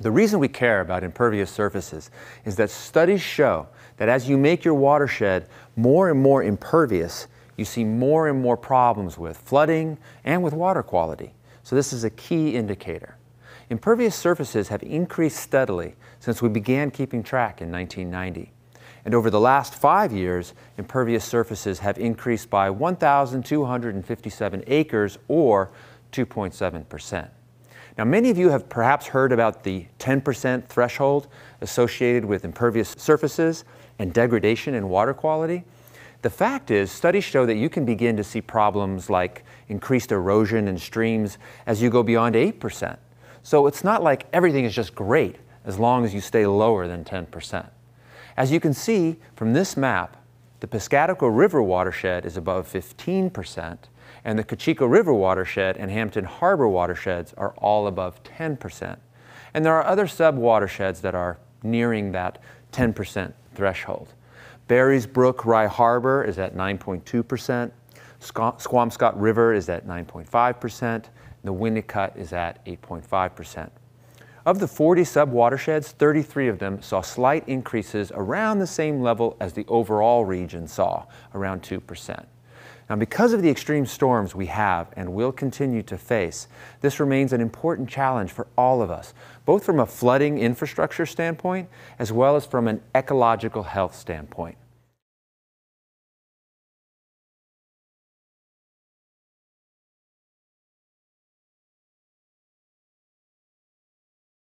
The reason we care about impervious surfaces is that studies show that as you make your watershed more and more impervious, you see more and more problems with flooding and with water quality. So this is a key indicator. Impervious surfaces have increased steadily since we began keeping track in 1990. And over the last five years, impervious surfaces have increased by 1,257 acres or 2.7 percent. Now, many of you have perhaps heard about the 10% threshold associated with impervious surfaces and degradation in water quality. The fact is, studies show that you can begin to see problems like increased erosion in streams as you go beyond 8%. So it's not like everything is just great as long as you stay lower than 10%. As you can see from this map, the Piscataqua River watershed is above 15%, and the Kachiko River watershed and Hampton Harbor watersheds are all above 10%. And there are other sub-watersheds that are nearing that 10% threshold. Barry's Brook Rye Harbor is at 9.2%, Squamscott River is at 9.5%, the Winnicott is at 8.5%. Of the 40 sub-watersheds, 33 of them saw slight increases around the same level as the overall region saw, around 2%. Now, because of the extreme storms we have and will continue to face, this remains an important challenge for all of us, both from a flooding infrastructure standpoint as well as from an ecological health standpoint.